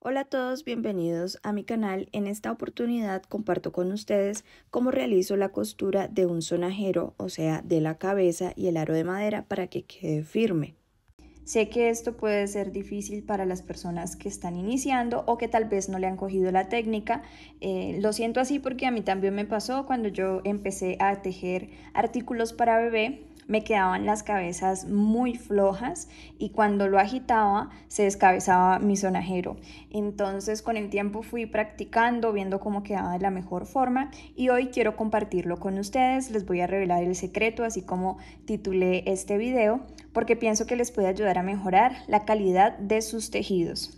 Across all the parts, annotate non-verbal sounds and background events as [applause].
Hola a todos, bienvenidos a mi canal. En esta oportunidad comparto con ustedes cómo realizo la costura de un sonajero, o sea, de la cabeza y el aro de madera para que quede firme. Sé que esto puede ser difícil para las personas que están iniciando o que tal vez no le han cogido la técnica. Eh, lo siento así porque a mí también me pasó cuando yo empecé a tejer artículos para bebé me quedaban las cabezas muy flojas y cuando lo agitaba se descabezaba mi sonajero. Entonces con el tiempo fui practicando, viendo cómo quedaba de la mejor forma y hoy quiero compartirlo con ustedes. Les voy a revelar el secreto, así como titulé este video, porque pienso que les puede ayudar a mejorar la calidad de sus tejidos.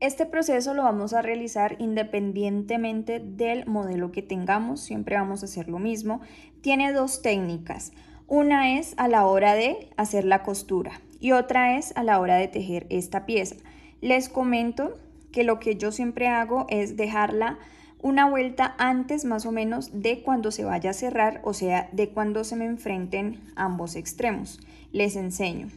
Este proceso lo vamos a realizar independientemente del modelo que tengamos, siempre vamos a hacer lo mismo. Tiene dos técnicas. Una es a la hora de hacer la costura y otra es a la hora de tejer esta pieza. Les comento que lo que yo siempre hago es dejarla una vuelta antes más o menos de cuando se vaya a cerrar, o sea, de cuando se me enfrenten ambos extremos. Les enseño.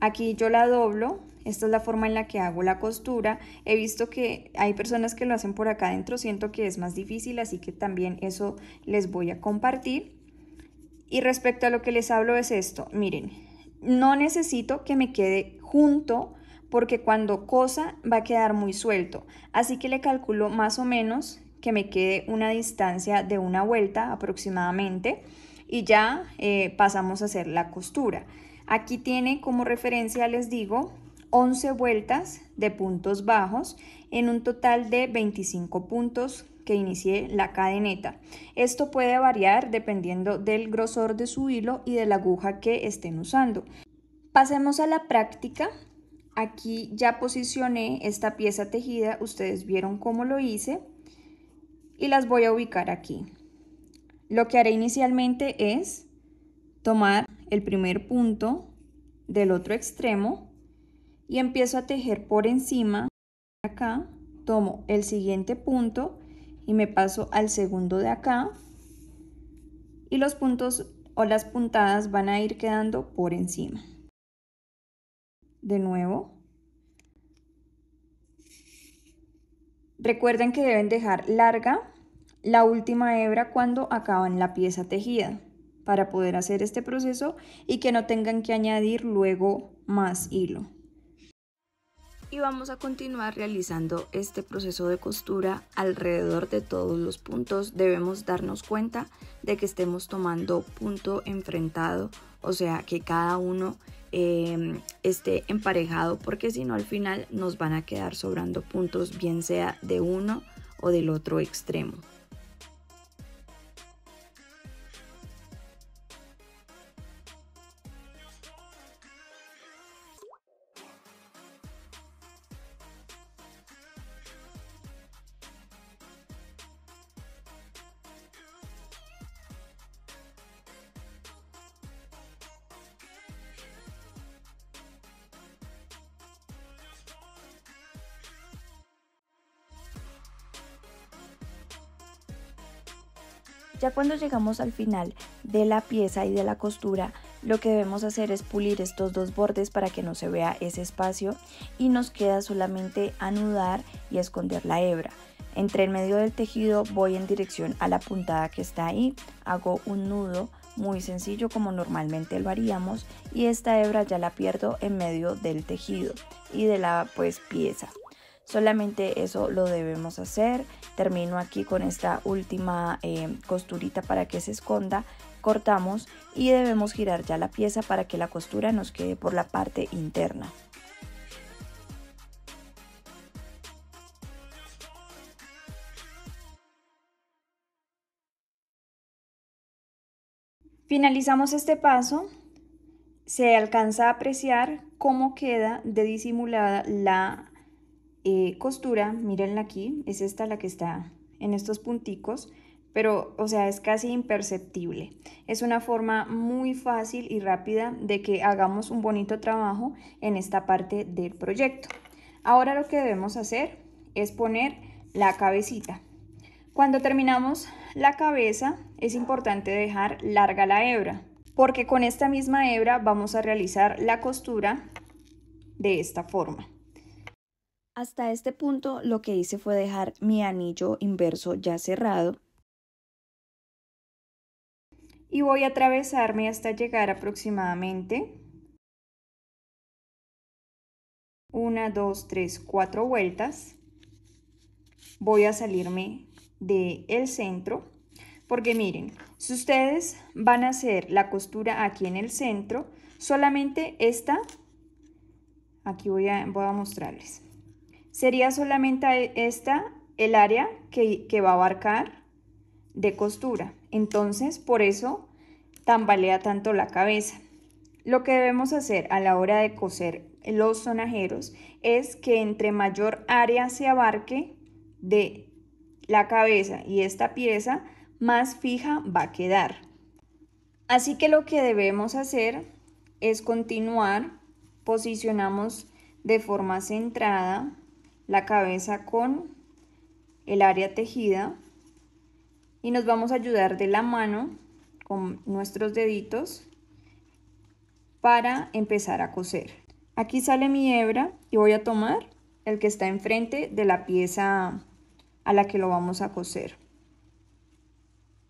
Aquí yo la doblo, esta es la forma en la que hago la costura. He visto que hay personas que lo hacen por acá adentro, siento que es más difícil, así que también eso les voy a compartir. Y respecto a lo que les hablo es esto, miren, no necesito que me quede junto porque cuando cosa va a quedar muy suelto. Así que le calculo más o menos que me quede una distancia de una vuelta aproximadamente y ya eh, pasamos a hacer la costura. Aquí tiene como referencia, les digo, 11 vueltas de puntos bajos en un total de 25 puntos que inicié la cadeneta. Esto puede variar dependiendo del grosor de su hilo y de la aguja que estén usando. Pasemos a la práctica. Aquí ya posicioné esta pieza tejida, ustedes vieron cómo lo hice y las voy a ubicar aquí. Lo que haré inicialmente es tomar el primer punto del otro extremo y empiezo a tejer por encima acá, tomo el siguiente punto y me paso al segundo de acá y los puntos o las puntadas van a ir quedando por encima. De nuevo. Recuerden que deben dejar larga la última hebra cuando acaban la pieza tejida para poder hacer este proceso y que no tengan que añadir luego más hilo y vamos a continuar realizando este proceso de costura alrededor de todos los puntos debemos darnos cuenta de que estemos tomando punto enfrentado o sea que cada uno em, esté emparejado porque si no al final nos van a quedar sobrando puntos bien sea de uno o del otro extremo Ya cuando llegamos al final de la pieza y de la costura, lo que debemos hacer es pulir estos dos bordes para que no se vea ese espacio y nos queda solamente anudar y esconder la hebra. Entre el medio del tejido voy en dirección a la puntada que está ahí, hago un nudo muy sencillo como normalmente lo haríamos y esta hebra ya la pierdo en medio del tejido y de la pues pieza. Solamente eso lo debemos hacer. Termino aquí con esta última eh, costurita para que se esconda. Cortamos y debemos girar ya la pieza para que la costura nos quede por la parte interna. Finalizamos este paso, se alcanza a apreciar cómo queda de disimulada la eh, costura, mírenla aquí, es esta la que está en estos punticos, pero o sea, es casi imperceptible. Es una forma muy fácil y rápida de que hagamos un bonito trabajo en esta parte del proyecto. Ahora lo que debemos hacer es poner la cabecita. Cuando terminamos la cabeza es importante dejar larga la hebra porque con esta misma hebra vamos a realizar la costura de esta forma. Hasta este punto lo que hice fue dejar mi anillo inverso ya cerrado y voy a atravesarme hasta llegar aproximadamente una, dos, tres, cuatro vueltas. Voy a salirme del centro porque miren, si ustedes van a hacer la costura aquí en el centro, solamente esta, aquí voy a mostrarles. Sería solamente e, esta el área que, va a abarcar de costura. Entonces, por eso tambalea tanto la cabeza. Lo que debemos hacer a la hora de coser los sonajeros es que entre mayor área se abarque de la cabeza y esta pieza, más fija va a quedar. Así que lo que debemos hacer es continuar, posicionamos de forma centrada la cabeza con el área tejida y nos vamos a ayudar de la mano con nuestros deditos para empezar a coser. Aquí sale mi hebra y voy a tomar el que está enfrente de la pieza a la que lo vamos a coser.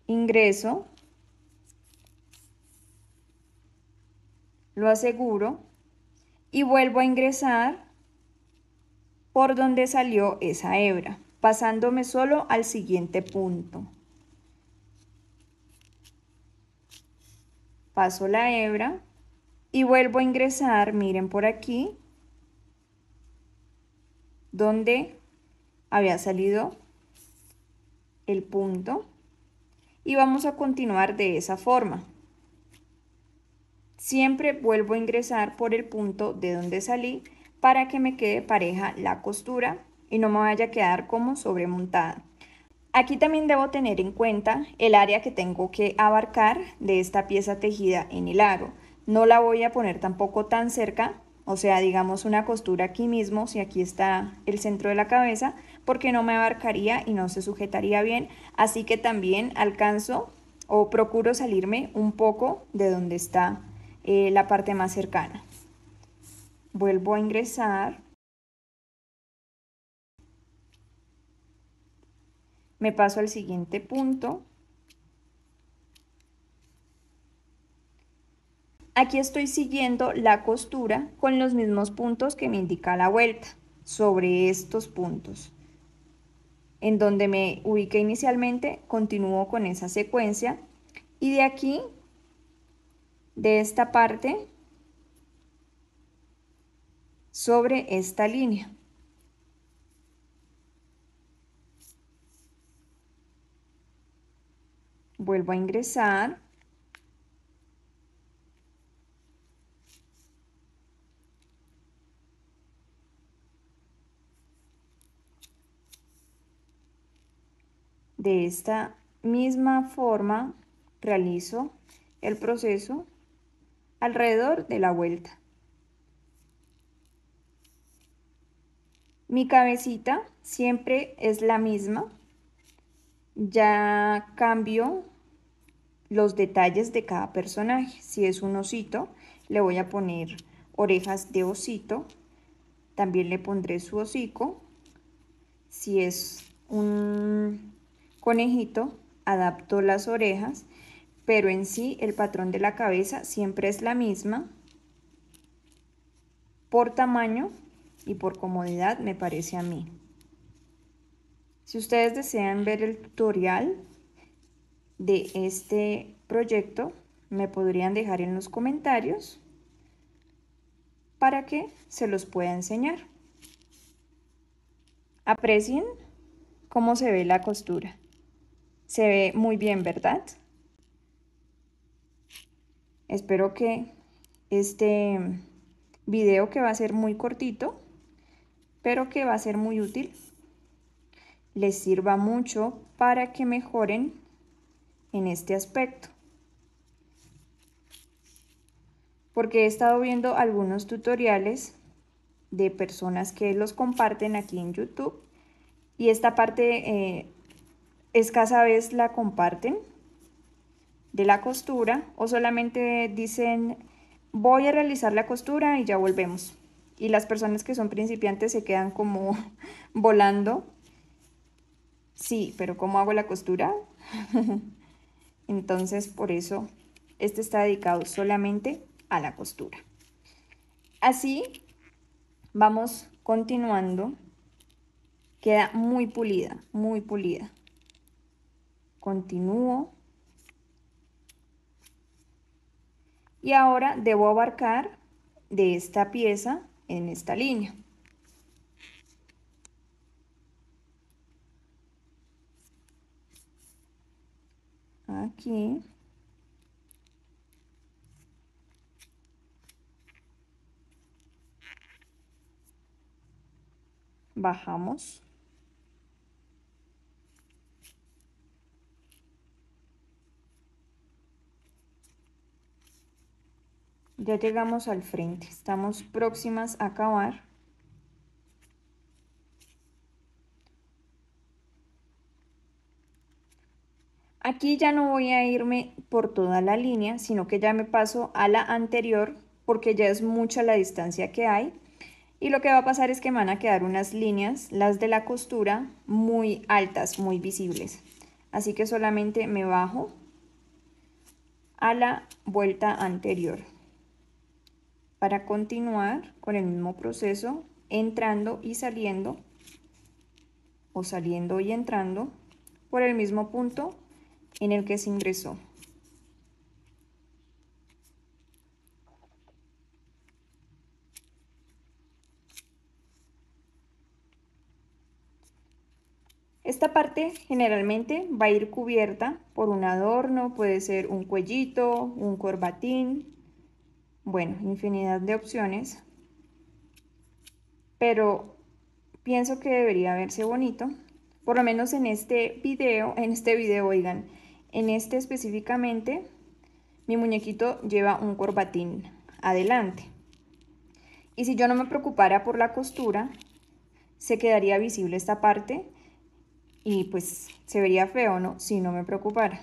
Ingreso, lo aseguro y vuelvo a ingresar por donde salió esa hebra, pasándome solo al siguiente punto. Paso la hebra y vuelvo a ingresar, miren por aquí, donde había salido el punto y vamos a continuar de esa forma. Siempre vuelvo a ingresar por el punto de donde salí para que me quede pareja la costura y no me vaya a quedar como sobremontada. Aquí también debo tener en cuenta el área que tengo que abarcar de esta pieza tejida en el aro. No la voy a poner tampoco tan cerca, o sea, digamos una costura aquí mismo, si aquí está el centro de la cabeza, porque no me abarcaría y no se sujetaría bien. Así que también alcanzo o procuro salirme un poco de donde está eh, la parte más cercana vuelvo a ingresar. Me paso al siguiente punto. Aquí estoy siguiendo la costura con los mismos puntos que me indica la vuelta, sobre estos puntos. En donde me ubiqué inicialmente, continúo con esa secuencia y de aquí, de esta parte, sobre esta línea. Vuelvo a ingresar. De esta misma forma realizo el proceso alrededor de la vuelta. Mi cabecita siempre es la misma. Ya cambio los detalles de cada personaje. Si es un osito, le voy a poner orejas de osito. También le pondré su hocico. Si es un conejito, adapto las orejas. Pero en sí, el patrón de la cabeza siempre es la misma. Por tamaño, y por comodidad me parece a mí. Si ustedes desean ver el tutorial de este proyecto, me podrían dejar en los comentarios para que se los pueda enseñar. Aprecien cómo se ve la costura. Se ve muy bien, ¿verdad? Espero que este video que va a ser muy cortito pero que va a ser muy útil. Les sirva mucho para que mejoren en este aspecto. Porque he estado viendo algunos tutoriales de personas que los comparten aquí en YouTube y esta parte eh, escasa vez la comparten de la costura o solamente dicen voy a realizar la costura y ya volvemos y las personas que son principiantes se quedan como [laughs] volando. Sí, pero ¿cómo hago la costura? [laughs] Entonces, por eso, este está dedicado solamente a la costura. Así, vamos continuando. Queda muy pulida, muy pulida. Continúo. Y ahora debo abarcar de esta pieza en esta línea. Aquí. Bajamos. Ya llegamos al frente, estamos próximas a acabar. Aquí ya no voy a irme por toda la línea, sino que ya me paso a la anterior porque ya es mucha la distancia que hay. Y lo que va a pasar es que me van a quedar unas líneas, las de la costura, muy altas, muy visibles. Así que solamente me bajo a la vuelta anterior para continuar con el mismo proceso entrando y saliendo o saliendo y entrando por el mismo punto en el que se ingresó. Esta parte generalmente va a ir cubierta por un adorno, puede ser un cuellito, un corbatín, bueno, infinidad de opciones, pero pienso que debería verse bonito, por lo menos en este video, en este video, oigan, en este específicamente, mi muñequito lleva un corbatín adelante. Y si yo no me preocupara por la costura, se quedaría visible esta parte y pues se vería feo, ¿no? Si no me preocupara.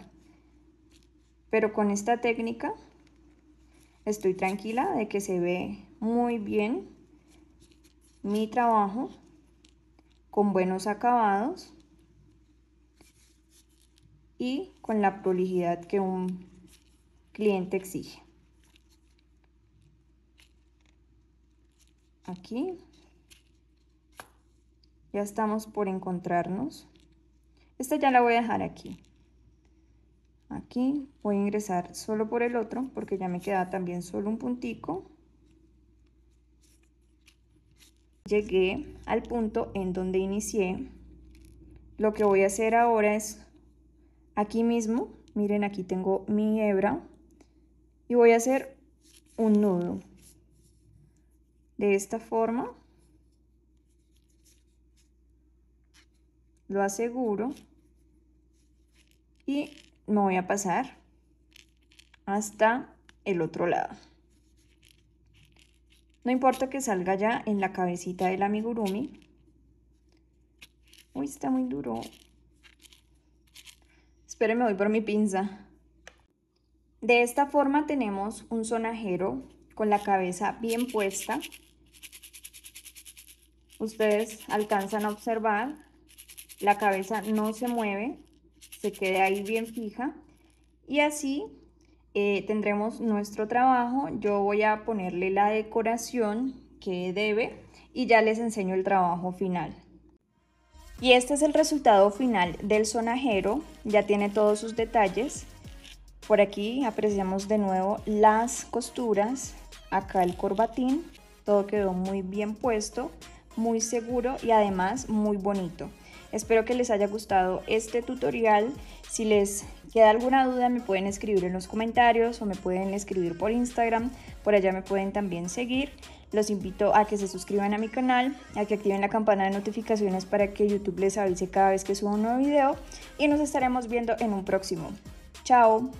Pero con esta técnica Estoy tranquila de que se ve muy bien mi trabajo con buenos acabados y con la prolijidad que un cliente exige. Aquí ya estamos por encontrarnos. Esta ya la voy a dejar aquí. Aquí voy a ingresar solo por el otro porque ya me queda también solo un puntico. Llegué al punto en donde inicié. Lo que voy a hacer ahora es aquí mismo, miren aquí tengo mi hebra y voy a hacer un nudo. De esta forma lo aseguro y me voy a pasar hasta el otro lado. No importa que salga ya en la cabecita del amigurumi. Uy, está muy duro. Espérenme, voy por mi pinza. De esta forma tenemos un sonajero con la cabeza bien puesta. Ustedes alcanzan a observar, la cabeza no se mueve, se quede ahí bien fija. Y así eh, tendremos nuestro trabajo. Yo voy a ponerle la decoración que debe y ya les enseño el trabajo final. Y este es el resultado final del sonajero. Ya tiene todos sus detalles. Por aquí apreciamos de nuevo las costuras, acá el corbatín, todo quedó muy bien puesto, muy seguro y además muy bonito. Espero que les haya gustado este tutorial. Si les queda alguna duda me pueden escribir en los comentarios o me pueden escribir por Instagram. Por allá me pueden también seguir. Los invito a que se suscriban a mi canal, a que activen la campana de notificaciones para que YouTube les avise cada vez que suba un nuevo video y nos estaremos viendo en un próximo. ¡Chao!